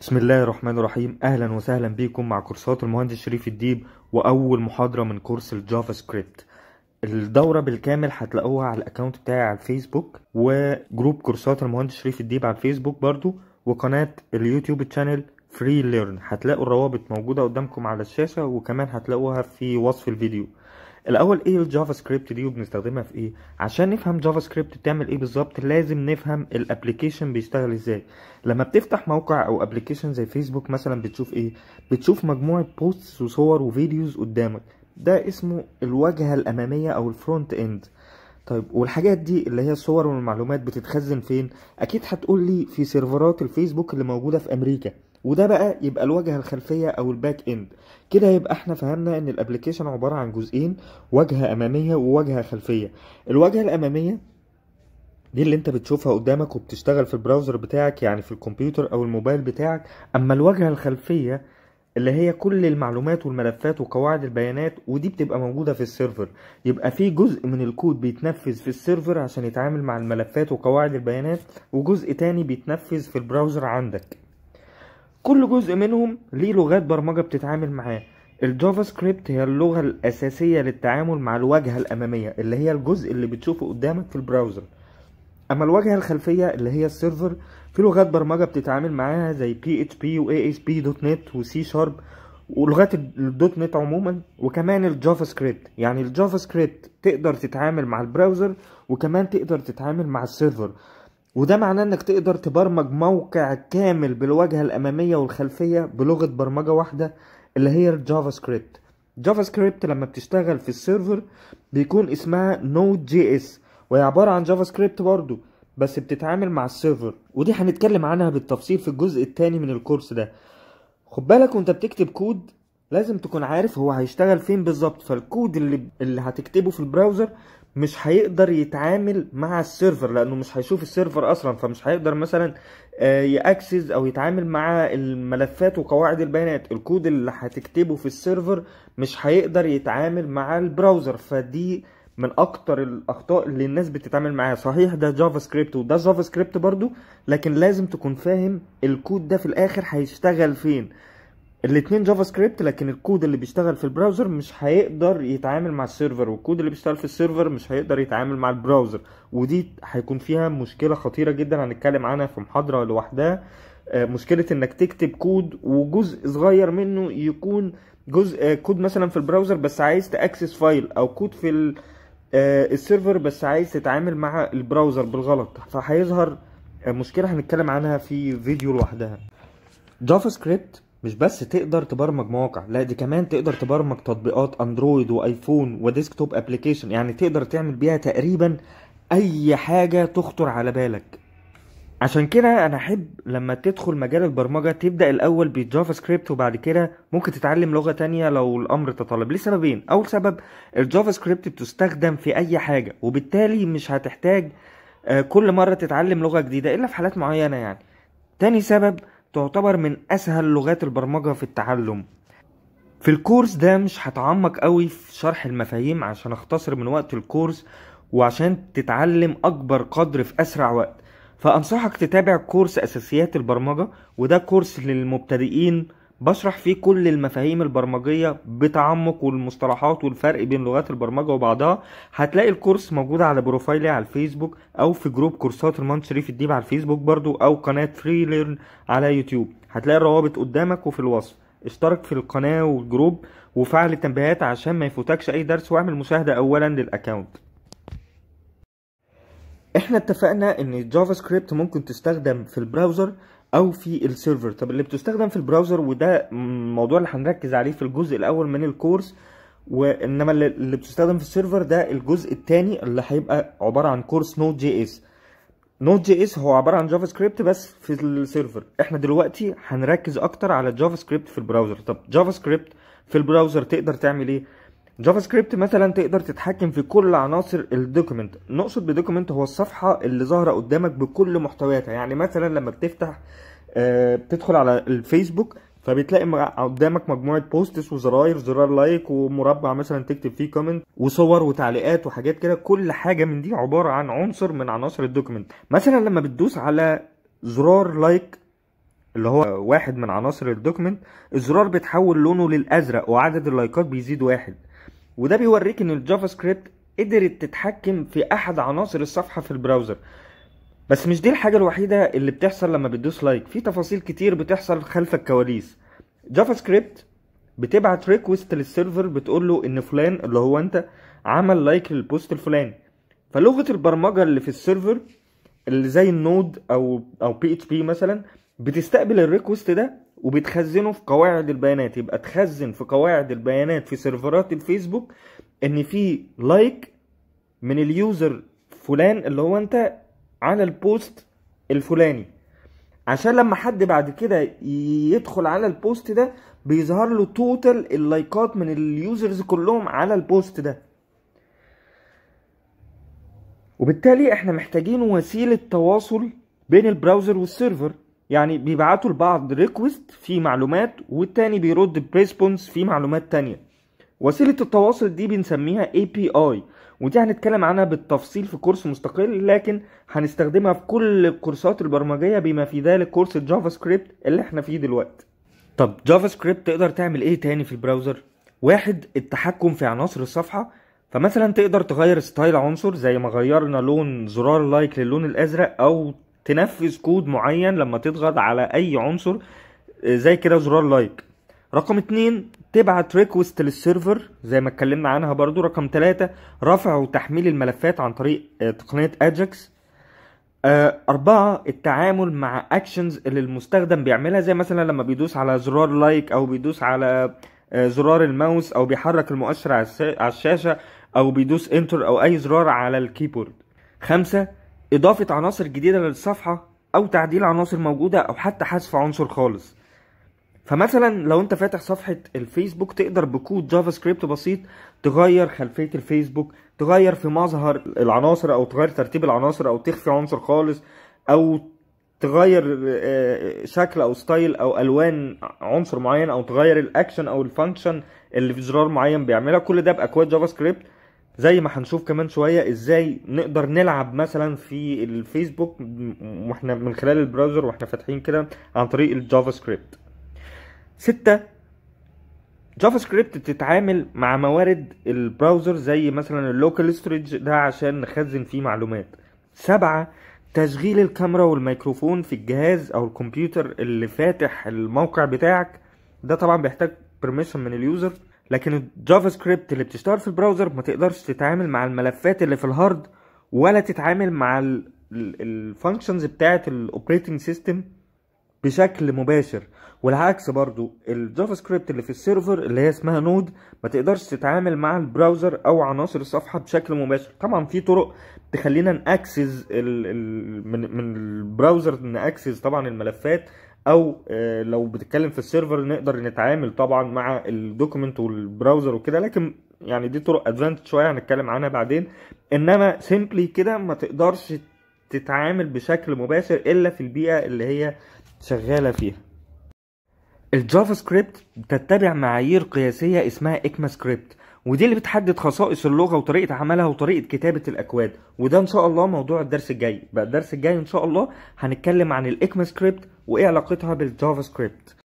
بسم الله الرحمن الرحيم اهلا وسهلا بيكم مع كورسات المهندس شريف الديب واول محاضره من كورس الجافا سكريبت الدوره بالكامل هتلاقوها على الاكونت بتاعي على الفيسبوك وجروب كورسات المهندس شريف الديب على الفيسبوك برضو وقناه اليوتيوب تشانل فري ليرن هتلاقوا الروابط موجوده قدامكم على الشاشه وكمان هتلاقوها في وصف الفيديو الاول ايه الجافا سكريبت دي وبنستخدمها في ايه عشان نفهم جافا سكريبت بتعمل ايه بالظبط لازم نفهم الابلكيشن بيشتغل ازاي لما بتفتح موقع او ابلكيشن زي فيسبوك مثلا بتشوف ايه بتشوف مجموعه بوستس وصور وفيديوز قدامك ده اسمه الواجهه الاماميه او الفرونت اند طيب والحاجات دي اللي هي الصور والمعلومات بتتخزن فين اكيد هتقول لي في سيرفرات الفيسبوك اللي موجوده في امريكا وده بقى يبقى الواجهه الخلفيه او الباك اند كده يبقى احنا فهمنا ان الابلكيشن عباره عن جزئين واجهه اماميه وواجهه خلفيه الواجهه الاماميه دي اللي انت بتشوفها قدامك وبتشتغل في البراوزر بتاعك يعني في الكمبيوتر او الموبايل بتاعك اما الواجهه الخلفيه اللي هي كل المعلومات والملفات وقواعد البيانات ودي بتبقى موجوده في السيرفر يبقى في جزء من الكود بيتنفذ في السيرفر عشان يتعامل مع الملفات وقواعد البيانات وجزء تاني بيتنفذ في البراوزر عندك كل جزء منهم ليه لغات برمجة بتتعامل معاه الجافا سكريبت هي اللغة الأساسية للتعامل مع الواجهة الأمامية اللي هي الجزء اللي بتشوفه قدامك في البراوزر أما الواجهة الخلفية اللي هي السيرفر في لغات برمجة بتتعامل معاها زي بي اتش بي و اس بي دوت نت وسي شارب ولغات الدوت نت عموما وكمان الجافا سكريبت يعني الجافا سكريبت تقدر تتعامل مع البراوزر وكمان تقدر تتعامل مع السيرفر وده معناه انك تقدر تبرمج موقع كامل بالواجهه الاماميه والخلفيه بلغه برمجه واحده اللي هي الجافا سكريبت جافا سكريبت لما بتشتغل في السيرفر بيكون اسمها نود جي اس وهي عباره عن جافا سكريبت برضو بس بتتعامل مع السيرفر ودي هنتكلم عنها بالتفصيل في الجزء الثاني من الكورس ده خد بالك وانت بتكتب كود لازم تكون عارف هو هيشتغل فين بالظبط فالكود اللي اللي هتكتبه في البراوزر مش هيقدر يتعامل مع السيرفر لانه مش هيشوف السيرفر اصلا فمش هيقدر مثلا آه، ياكسس او يتعامل مع الملفات وقواعد البيانات الكود اللي هتكتبه في السيرفر مش هيقدر يتعامل مع البراوزر فدي من اكتر الاخطاء اللي الناس بتتعامل معاها صحيح ده جافا سكريبت وده جافا سكريبت برضو لكن لازم تكون فاهم الكود ده في الاخر هيشتغل فين الاثنين جافا سكريبت لكن الكود اللي بيشتغل في البراوزر مش هيقدر يتعامل مع السيرفر والكود اللي بيشتغل في السيرفر مش هيقدر يتعامل مع البراوزر ودي هيكون فيها مشكله خطيره جدا هنتكلم عنها في محاضره لوحدها آه، مشكله انك تكتب كود وجزء صغير منه يكون جزء آه، كود مثلا في البراوزر بس عايز تاكسس فايل او كود في آه، السيرفر بس عايز تتعامل مع البراوزر بالغلط فهيظهر مشكله هنتكلم عنها في فيديو لوحدها جافا سكريبت مش بس تقدر تبرمج مواقع لا دي كمان تقدر تبرمج تطبيقات اندرويد وايفون وديسكتوب ابلكيشن يعني تقدر تعمل بيها تقريبا اي حاجه تخطر على بالك عشان كده انا احب لما تدخل مجال البرمجه تبدا الاول بالجافا سكريبت وبعد كده ممكن تتعلم لغه تانية لو الامر تطلب لسببين اول سبب الجافا سكريبت بتستخدم في اي حاجه وبالتالي مش هتحتاج آه، كل مره تتعلم لغه جديده الا في حالات معينه يعني تاني سبب تعتبر من أسهل لغات البرمجة في التعلم في الكورس ده مش هتعمق قوي في شرح المفاهيم عشان اختصر من وقت الكورس وعشان تتعلم أكبر قدر في أسرع وقت فأنصحك تتابع كورس أساسيات البرمجة وده كورس للمبتدئين بشرح فيه كل المفاهيم البرمجية بتعمق والمصطلحات والفرق بين لغات البرمجة وبعضها هتلاقي الكورس موجود على بروفايلي على الفيسبوك أو في جروب كورسات رمان شريف الديب على الفيسبوك برضو أو قناة فري ليرن على يوتيوب هتلاقي الروابط قدامك وفي الوصف اشترك في القناة والجروب وفعل التنبيهات عشان ما يفوتكش أي درس واعمل مشاهدة أولا للأكاونت احنا اتفقنا ان الجافا سكريبت ممكن تستخدم في البراوزر او في السيرفر طب اللي بتستخدم في البراوزر وده الموضوع اللي هنركز عليه في الجزء الاول من الكورس وانما اللي بتستخدم في السيرفر ده الجزء الثاني اللي هيبقى عباره عن كورس نوت جي اس نوت جي اس هو عباره عن جافا سكريبت بس في السيرفر احنا دلوقتي هنركز اكتر على الجافا سكريبت في البراوزر طب جافا سكريبت في البراوزر تقدر تعمل ايه جافا سكريبت مثلا تقدر تتحكم في كل عناصر الدوكيمنت نقصد بدوكيمنت هو الصفحه اللي ظاهره قدامك بكل محتوياتها يعني مثلا لما بتفتح آه، بتدخل على الفيسبوك فبتلاقي قدامك مجموعه بوستس وزراير زرار لايك ومربع مثلا تكتب فيه كومنت وصور وتعليقات وحاجات كده كل حاجه من دي عباره عن عنصر من عناصر الدوكيمنت مثلا لما بتدوس على زرار لايك اللي هو واحد من عناصر الدوكيمنت الزرار بيتحول لونه للازرق وعدد اللايكات بيزيد واحد وده بيوريك ان الجافا سكريبت قدرت تتحكم في احد عناصر الصفحه في البراوزر بس مش دي الحاجه الوحيده اللي بتحصل لما بتدوس لايك في تفاصيل كتير بتحصل خلف الكواليس جافا سكريبت بتبعت ريكوست للسيرفر بتقول له ان فلان اللي هو انت عمل لايك للبوست الفلاني فلغه البرمجه اللي في السيرفر اللي زي النود او او بي اتش بي مثلا بتستقبل الريكوست ده وبتخزنه في قواعد البيانات يبقى تخزن في قواعد البيانات في سيرفرات الفيسبوك ان في لايك من اليوزر فلان اللي هو انت على البوست الفلاني عشان لما حد بعد كده يدخل على البوست ده بيظهر له توتال اللايكات من اليوزرز كلهم على البوست ده وبالتالي احنا محتاجين وسيله تواصل بين البراوزر والسيرفر يعني بيبعتوا لبعض ريكوست في معلومات والتاني بيرد بريسبونس في معلومات تانية وسيلة التواصل دي بنسميها API ودي هنتكلم عنها بالتفصيل في كورس مستقل لكن هنستخدمها في كل الكورسات البرمجية بما في ذلك كورس الجافا سكريبت اللي احنا فيه دلوقتي طب جافا سكريبت تقدر تعمل ايه تاني في البراوزر واحد التحكم في عناصر الصفحة فمثلا تقدر تغير ستايل عنصر زي ما غيرنا لون زرار لايك للون الازرق او تنفذ كود معين لما تضغط على اي عنصر آه، زي كده زرار لايك رقم اتنين تبعت ريكوست للسيرفر زي ما اتكلمنا عنها برضو رقم تلاتة رفع وتحميل الملفات عن طريق آه، تقنية اجاكس آه، أربعة التعامل مع أكشنز اللي المستخدم بيعملها زي مثلا لما بيدوس على زرار لايك أو بيدوس على زرار الماوس أو بيحرك المؤشر على الشاشة أو بيدوس انتر أو أي زرار على الكيبورد خمسة اضافه عناصر جديده للصفحه او تعديل عناصر موجوده او حتى حذف عنصر خالص فمثلا لو انت فاتح صفحه الفيسبوك تقدر بكود جافا سكريبت بسيط تغير خلفيه الفيسبوك تغير في مظهر العناصر او تغير ترتيب العناصر او تخفي عنصر خالص او تغير آه، شكل او ستايل او الوان عنصر معين او تغير الاكشن او الفانكشن اللي في زرار معين بيعملها كل ده باكواد جافا سكريبت زي ما هنشوف كمان شويه ازاي نقدر نلعب مثلا في الفيسبوك واحنا من خلال البراوزر واحنا فاتحين كده عن طريق الجافا سكريبت ستة جافا سكريبت بتتعامل مع موارد البراوزر زي مثلا اللوكال ستورج ده عشان نخزن فيه معلومات سبعة تشغيل الكاميرا والميكروفون في الجهاز او الكمبيوتر اللي فاتح الموقع بتاعك ده طبعا بيحتاج بيرميشن من اليوزر لكن الجافا سكريبت اللي بتشتغل في البراوزر ما تقدرش تتعامل مع الملفات اللي في الهارد ولا تتعامل مع الفانكشنز بتاعه الاوبريتنج سيستم بشكل مباشر والعكس برضو الجافا سكريبت اللي في السيرفر اللي هي اسمها نود ما تقدرش تتعامل مع البراوزر او عناصر الصفحه بشكل مباشر طبعا في طرق تخلينا ناكسس من البراوزر ناكسس طبعا الملفات او آه، لو بتتكلم في السيرفر نقدر نتعامل طبعا مع الدوكيمنت والبراوزر وكده لكن يعني دي طرق ادفانتج شويه هنتكلم عنها بعدين انما سيمبلي كده ما تقدرش تتعامل بشكل مباشر الا في البيئه اللي هي شغاله فيها الجافا سكريبت بتتبع معايير قياسية اسمها إكما سكريبت ودي اللي بتحدد خصائص اللغة وطريقة عملها وطريقة كتابة الأكواد وده إن شاء الله موضوع الدرس الجاي بقى الدرس الجاي إن شاء الله هنتكلم عن الإكما سكريبت وإيه علاقتها بالجافا سكريبت